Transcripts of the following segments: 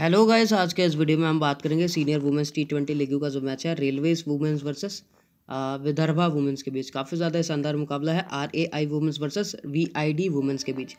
hello guys आज के इस वीडियो में हम बात करेंगे senior women's T twenty league का जो मैच है Railways women's versus Vidarbha women's के बीच काफ़ी ज़्यादा शानदार मुकाबला है R A I women's versus V I D women's के बीच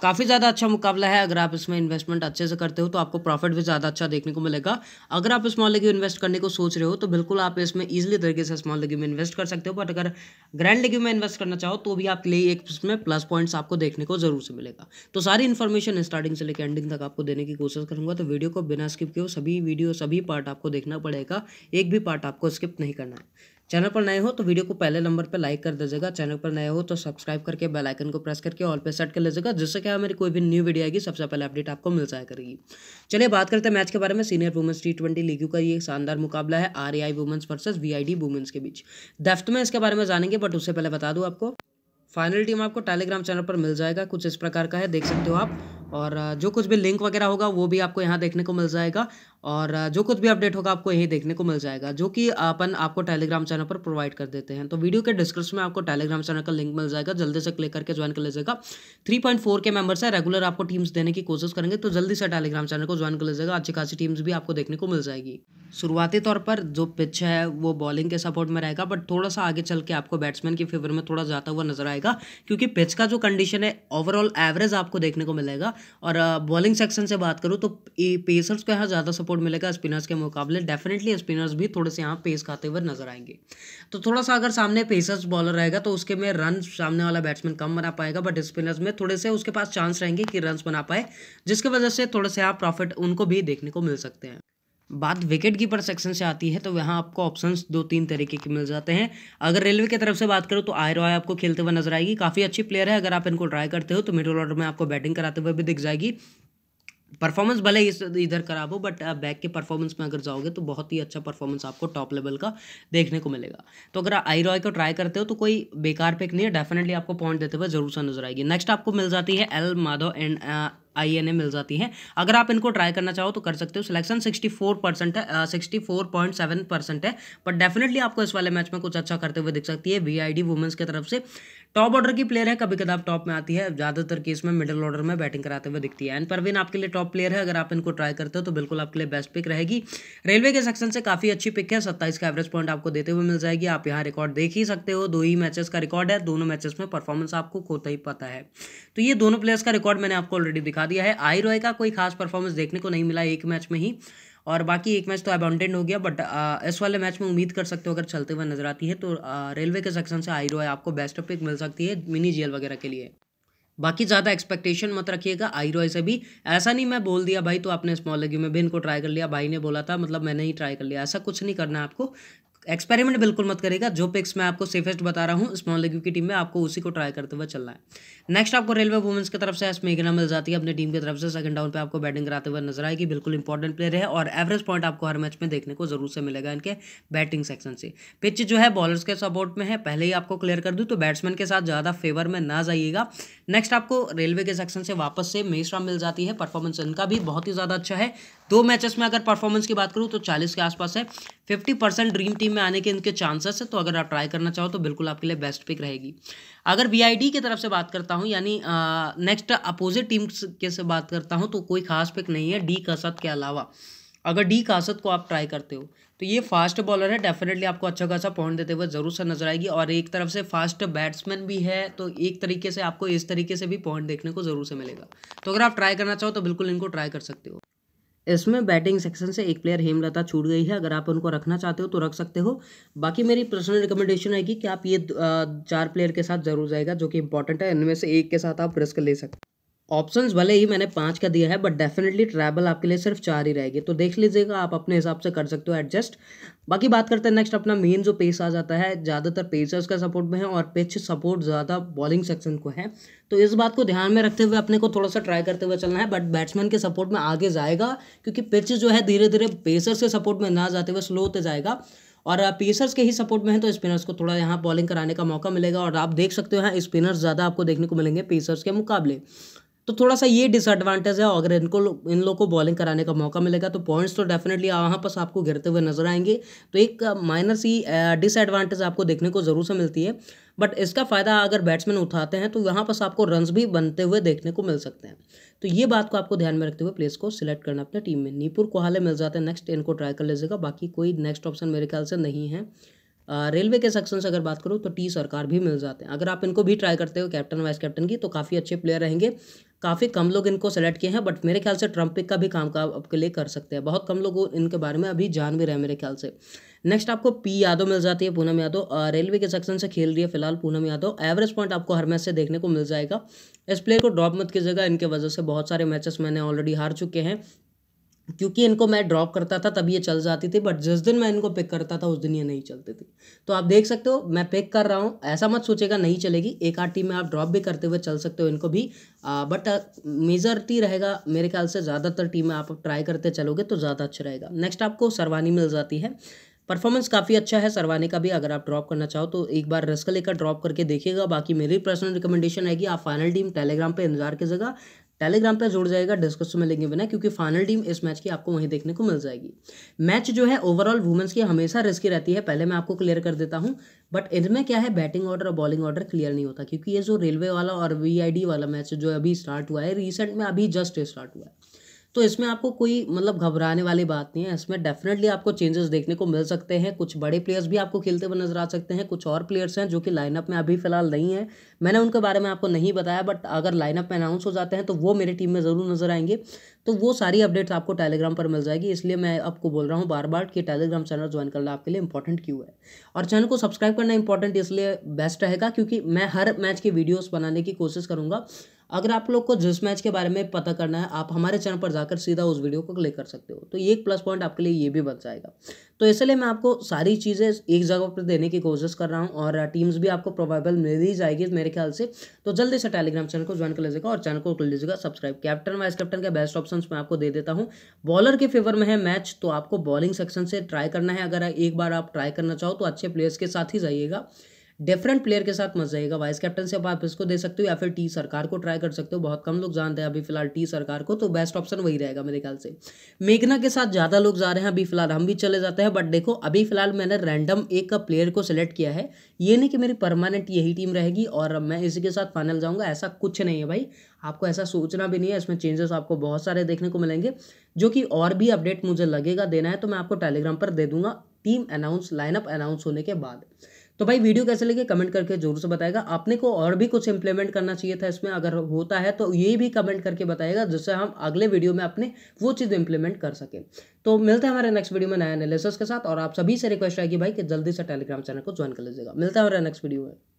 काफ़ी ज़्यादा अच्छा मुकाबला है अगर आप इसमें इन्वेस्टमेंट अच्छे से करते हो तो आपको प्रॉफिट भी ज़्यादा अच्छा देखने को मिलेगा अगर आप स्मॉल लेगी इन्वेस्ट करने को सोच रहे हो तो बिल्कुल आप इसमें ईजिली तरीके से स्मॉल लेगी में इन्वेस्ट कर सकते हो बट अगर ग्रैंड लेगी में इन्वेस्ट करना चाहो तो भी आपके लिए एक इसमें प्लस पॉइंट्स आपको देखने को जरूर से मिलेगा तो सारी इन्फॉर्मेशन स्टार्टिंग से लेकर एंडिंग तक आपको देने की कोशिश करूँगा तो वीडियो को बिना स्किप किए सभी वीडियो सभी पार्ट आपको देखना पड़ेगा एक भी पार्ट आपको स्किप नहीं करना है चैनल पर नए हो तो वीडियो को पहले नंबर पर लाइक कर दीजिएगा चैनल पर नए हो तो सब्सक्राइब करके बेल आइकन को प्रेस करके ऑल पे सेट कर लीजिएगा जिससे क्या मेरी कोई भी न्यू वीडियो आएगी सबसे पहले अपडेट आपको मिल जाया करेगी चलिए बात करते हैं मैच के बारे में senior women's T twenty league का ये शानदार मुकाबला है R A I women's versus V I D women's के बीच दफ्त में इसके बारे में जानेंगे बट उससे पहले बता दूँ आपको फाइनल टीम आपको टेलीग्राम चैनल पर मिल जाएगा कुछ इस प्रकार का है देख सकते हो आप और जो कुछ भी लिंक वगैरह होगा वो भी आपको यहाँ देखने को मिल जाएगा और जो कुछ भी अपडेट होगा आपको यहीं देखने को मिल जाएगा जो कि अपन आपको टेलीग्राम चैनल पर प्रोवाइड कर देते हैं तो वीडियो के डिस्क्रिप्शन में आपको टेलीग्राम चैनल का लिंक मिल जाएगा जल्दी से क्लिक करके ज्वाइन कर लीजिएगा थ्री पॉइंट फोर के मेंबर्स है रेगुलर आपको टीम्स देने की कोशिश करेंगे तो जल्दी से टेलीग्राम चैनल को ज्वाइन कर लीजिएगा अच्छी खासी टीम्स भी आपको देखने को मिल जाएगी शुरुआती तौर पर जो पिच है वो बॉलिंग के सपोर्ट में रहेगा बट थोड़ा सा आगे चल के आपको बैट्समैन के फेवर में थोड़ा जाता हुआ नजर आएगा क्योंकि पिच का जो कंडीशन है ओवरऑल एवरेज आपको देखने को मिलेगा और बॉलिंग uh, सेक्शन से बात करूँ तो पेसर्स को यहाँ ज़्यादा सपोर्ट मिलेगा स्पिनर्स के मुकाबले डेफिनेटली स्पिनर्स भी थोड़े से यहाँ पेस खाते हुए नजर आएंगे तो थोड़ा सा अगर सामने पेसर्स बॉलर रहेगा तो उसके में रन सामने वाला बैट्समैन कम बना पाएगा बट स्पिनर्स में थोड़े से उसके पास चांस रहेंगे कि रन बना पाए जिसकी वजह से थोड़े से यहाँ प्रॉफिट उनको भी देखने को मिल सकते हैं बात विकेट कीपर सेक्शन से आती है तो वहाँ आपको ऑप्शंस दो तीन तरीके के मिल जाते हैं अगर रेलवे की तरफ से बात करो तो आय रॉय आपको खेलते हुए नजर आएगी काफ़ी अच्छी प्लेयर है अगर आप इनको ट्राई करते हो तो मिडिल ऑर्डर में आपको बैटिंग कराते हुए भी दिख जाएगी परफॉर्मेंस भले इस इधर खराब हो बट बैक के परफॉर्मेंस में अगर जाओगे तो बहुत ही अच्छा परफॉर्मेंस आपको टॉप लेवल का देखने को मिलेगा तो अगर आई रॉय को ट्राई करते हो तो कोई बेकार पिक नहीं है डेफिनेटली आपको पॉइंट देते हुए जरूर सा नजर आएगी नेक्स्ट आपको मिल जाती है एल माधव एंड आई मिल जाती हैं अगर आप इनको ट्राई करना चाहो तो कर सकते हो सिलेक्शन सिक्सटी है sixty four point seven percent है बट डेफिनेटली आपको इस वाले मैच में कुछ अच्छा करते हुए दिख सकती है वी आई डी वुमेंस की तरफ से टॉप ऑर्डर की प्लेयर है कभी कदाप टॉप में आती है ज़्यादातर केस में मिडिल ऑर्डर में बैटिंग कराते हुए दिखती है एंड परवीन आपके लिए टॉप प्लेयर है अगर आप इनको ट्राई करते हो तो बिल्कुल आपके लिए बेस्ट पिक रहेगी रेलवे के सेक्शन से काफ़ी अच्छी पिक है सत्ताईस का एवरेज पॉइंट आपको देते हुए मिल जाएगी आप यहाँ रिकॉर्ड देख ही सकते हो दो ही मैचेस का रिकॉर्ड है दोनों मैचेस में परफॉर्मेंस आपको खोता ही पता है तो ये दोनों प्लेयर्स का रिकॉर्ड मैंने आपको ऑलरेडी दिखा बता दिया है आई रॉय का कोई खास परफॉर्मेंस देखने को नहीं मिला एक मैच में ही और बाकी एक मैच तो अबाउंटेंट हो गया बट इस वाले मैच में उम्मीद कर सकते हो अगर चलते हुए नजर आती है तो रेलवे के सेक्शन से आई रॉय आपको बेस्ट पिक मिल सकती है मिनी जेल वगैरह के लिए बाकी ज़्यादा एक्सपेक्टेशन मत रखिएगा आई रॉय से भी ऐसा नहीं मैं बोल दिया भाई तो आपने स्मॉल लगी में भी इनको ट्राई कर लिया भाई ने बोला था मतलब मैंने ही ट्राई कर लिया ऐसा कुछ नहीं करना है आपको एक्सपेरिमेंट बिल्कुल मत करेगा जो पिक्स मैं आपको सेफेस्ट बता रहा हूँ स्मॉल लीग की टीम में आपको उसी को ट्राई करते हुए चलना है नेक्स्ट आपको रेलवे वुमेंस की तरफ से एस मेघना मिल जाती है अपनी टीम की तरफ से सेकंड डाउन पे आपको बैटिंग कराते हुए नजर आएगी बिल्कुल इंपॉर्टेंट प्लेयर है और एवरेज पॉइंट आपको हर मैच में देखने को जरूर से मिलेगा इनके बैटिंग सेक्शन से पिच जो है बॉलर्स के सपोर्ट में है पहले ही आपको क्लियर कर दूँ तो बैट्समैन के साथ ज़्यादा फेवर में ना जाइएगा नेक्स्ट आपको रेलवे के सेक्शन से वापस से मेसरा मिल जाती है परफॉर्मेंस इनका भी बहुत ही ज़्यादा अच्छा है दो मैचेस में अगर परफॉर्मेंस की बात करूँ तो चालीस के आसपास है फिफ्टी परसेंट ड्रीम टीम में आने के इनके चांसेस है तो अगर आप ट्राई करना चाहो तो बिल्कुल आपके लिए बेस्ट पिक रहेगी अगर डी की तरफ से बात करता हूँ यानी नेक्स्ट अपोजिट टीम के से बात करता हूँ तो कोई खास पिक नहीं है डी कसत के अलावा अगर डी कासत को आप ट्राई करते हो तो ये फास्ट बॉलर है डेफिनेटली आपको अच्छा खासा पॉइंट देते हुए ज़रूर से नजर आएगी और एक तरफ से फास्ट बैट्समैन भी है तो एक तरीके से आपको इस तरीके से भी पॉइंट देखने को ज़रूर से मिलेगा तो अगर आप ट्राई करना चाहो तो बिल्कुल इनको ट्राई कर सकते हो इसमें बैटिंग सेक्शन से एक प्लेयर हेमलता छूट गई है अगर आप उनको रखना चाहते हो तो रख सकते हो बाकी मेरी पर्सनल रिकमेंडेशन है कि, आप ये चार प्लेयर के साथ जरूर जाएगा जो कि इंपॉर्टेंट है इनमें से एक के साथ आप रिस्क ले सकते ऑप्शंस भले ही मैंने पांच का दिया है बट डेफिनेटली ट्रैवल आपके लिए सिर्फ चार ही रहेगी तो देख लीजिएगा आप अपने हिसाब से कर सकते हो एडजस्ट बाकी बात करते हैं नेक्स्ट अपना मेन जो पेस आ जाता है ज़्यादातर पेसर्स का सपोर्ट में है और पिच सपोर्ट ज़्यादा बॉलिंग सेक्शन को है तो इस बात को ध्यान में रखते हुए अपने को थोड़ा सा ट्राई करते हुए चलना है बट बैट्समैन के सपोर्ट में आगे जाएगा क्योंकि पिच जो है धीरे धीरे पेसर्स के सपोर्ट में ना जाते हुए स्लो होते जाएगा और पेसर्स के ही सपोर्ट में है तो स्पिनर्स को थोड़ा यहाँ बॉलिंग कराने का मौका मिलेगा और आप देख सकते हो यहाँ स्पिनर्स ज़्यादा आपको देखने को मिलेंगे पेसर्स के मुकाबले तो थोड़ा सा ये डिसएडवांटेज है अगर इनको इन लोग को बॉलिंग कराने का मौका मिलेगा तो पॉइंट्स तो डेफिनेटली वहाँ पर आपको गिरते हुए नजर आएंगे तो एक माइनस ही डिसएडवांटेज आपको देखने को ज़रूर से मिलती है बट इसका फ़ायदा अगर बैट्समैन उठाते हैं तो यहाँ पर आपको रन्स भी बनते हुए देखने को मिल सकते हैं तो ये बात को आपको ध्यान में रखते हुए प्लेस को सिलेक्ट करना अपने टीम में नीपुर कोहाले मिल जाते हैं नेक्स्ट इनको ट्राई कर लीजिएगा बाकी कोई नेक्स्ट ऑप्शन मेरे ख्याल से नहीं है रेलवे के सेक्शन से अगर बात करूँ तो टी सरकार भी मिल जाते हैं अगर आप इनको भी ट्राई करते हो कैप्टन वाइस कैप्टन की तो काफ़ी अच्छे प्लेयर रहेंगे काफ़ी कम लोग इनको सेलेक्ट किए हैं बट मेरे ख्याल से पिक का भी काम का आपके लिए कर सकते हैं बहुत कम लोग इनके बारे में अभी जान भी रहे हैं मेरे ख्याल से नेक्स्ट आपको पी यादव मिल जाती है पूनम यादव रेलवे के सेक्शन से खेल रही है फिलहाल पूनम यादव एवरेज पॉइंट आपको हर मैच से देखने को मिल जाएगा इस प्लेयर को ड्रॉप मत कीजिएगा इनके वजह से बहुत सारे मैचेस मैंने ऑलरेडी हार चुके हैं क्योंकि इनको मैं ड्रॉप करता था तब ये चल जाती थी बट जिस दिन मैं इनको पिक करता था उस दिन ये नहीं चलती थी तो आप देख सकते हो मैं पिक कर रहा हूँ ऐसा मत सोचेगा नहीं चलेगी एक आठ टीम में आप ड्रॉप भी करते हुए चल सकते हो इनको भी आ, बट मेजॉरिटी रहेगा मेरे ख्याल से ज़्यादातर टीम में आप ट्राई करते चलोगे तो ज़्यादा अच्छा रहेगा नेक्स्ट आपको सरवानी मिल जाती है परफॉर्मेंस काफ़ी अच्छा है सरवाने का भी अगर आप ड्रॉप करना चाहो तो एक बार रिस्क लेकर ड्रॉप करके देखिएगा बाकी मेरी पर्सनल रिकमेंडेशन है कि आप फाइनल टीम टेलीग्राम पे इंतजार कीजिएगा टेलीग्राम पर जुड़ जाएगा डिस्कस में लेंगे बिना क्योंकि फाइनल टीम इस मैच की आपको वहीं देखने को मिल जाएगी मैच जो है ओवरऑल वुमेंस की हमेशा रिस्की रहती है पहले मैं आपको क्लियर कर देता हूँ बट इनमें क्या है बैटिंग ऑर्डर और बॉलिंग ऑर्डर क्लियर नहीं होता क्योंकि ये जो रेलवे वाला और वीआईडी वाला मैच जो अभी स्टार्ट हुआ है रिसेंट में अभी जस्ट स्टार्ट हुआ है तो इसमें आपको कोई मतलब घबराने वाली बात नहीं है इसमें डेफिनेटली आपको चेंजेस देखने को मिल सकते हैं कुछ बड़े प्लेयर्स भी आपको खेलते हुए नजर आ सकते हैं कुछ और प्लेयर्स हैं जो कि लाइनअप में अभी फिलहाल नहीं है मैंने उनके बारे में आपको नहीं बताया बट अगर लाइनअप में अनाउंस हो जाते हैं तो वो मेरी टीम में ज़रूर नजर आएंगे तो वो सारी अपडेट्स आपको टेलीग्राम पर मिल जाएगी इसलिए मैं आपको बोल रहा हूँ बार बार कि टेलीग्राम चैनल ज्वाइन करना आपके लिए इंपॉर्टेंट क्यों है और चैनल को सब्सक्राइब करना इंपॉर्टेंट इसलिए बेस्ट रहेगा क्योंकि मैं हर मैच की वीडियोस बनाने की कोशिश करूँगा अगर आप लोग को जिस मैच के बारे में पता करना है आप हमारे चैनल पर जाकर सीधा उस वीडियो को क्लिक कर सकते हो तो ये एक प्लस पॉइंट आपके लिए ये भी बच जाएगा तो इसलिए मैं आपको सारी चीज़ें एक जगह पर देने की कोशिश कर रहा हूँ और टीम्स भी आपको प्रोवाइबल मिल ही जाएगी मेरे ख्याल से तो जल्दी से टेलीग्राम चैनल को ज्वाइन कर लीजिएगा और चैनल को कर लीजिएगा सब्सक्राइब कैप्टन वाइस कैप्टन के बेस्ट ऑप्शन मैं आपको दे देता हूँ बॉलर के फेवर में है मैच तो आपको बॉलिंग सेक्शन से ट्राई करना है अगर एक बार आप ट्राई करना चाहो तो अच्छे प्लेयर्स के साथ ही जाइएगा डिफरेंट प्लेयर के साथ मजा आएगा वाइस कैप्टन से आप इसको दे सकते हो या फिर टी सरकार को ट्राई कर सकते हो बहुत कम लोग जानते हैं अभी फिलहाल टी सरकार को तो बेस्ट ऑप्शन वही रहेगा मेरे ख्याल से मेघना के साथ ज़्यादा लोग जा रहे हैं अभी फिलहाल हम भी चले जाते हैं बट देखो अभी फिलहाल मैंने रैंडम एक प्लेयर को सिलेक्ट किया है ये नहीं कि मेरी परमानेंट यही टीम रहेगी और मैं इसी के साथ फाइनल जाऊंगा ऐसा कुछ नहीं है भाई आपको ऐसा सोचना भी नहीं है इसमें चेंजेस आपको बहुत सारे देखने को मिलेंगे जो कि और भी अपडेट मुझे लगेगा देना है तो मैं आपको टेलीग्राम पर दे दूंगा टीम अनाउंस लाइनअप अनाउंस होने के बाद तो भाई वीडियो कैसे लगे कमेंट करके जरूर से बताएगा आपने को और भी कुछ इंप्लीमेंट करना चाहिए था इसमें अगर होता है तो ये भी कमेंट करके बताएगा जिससे हम अगले वीडियो में अपने वो चीज़ इंप्लीमेंट कर सकें तो मिलते हैं हमारे नेक्स्ट वीडियो में नया एनालिसिस के साथ और आप सभी से रिक्वेस्ट आएगी भाई कि जल्दी से टेलीग्राम चैनल को ज्वाइन कर लीजिएगा मिलता है हमारे नेक्स्ट वीडियो में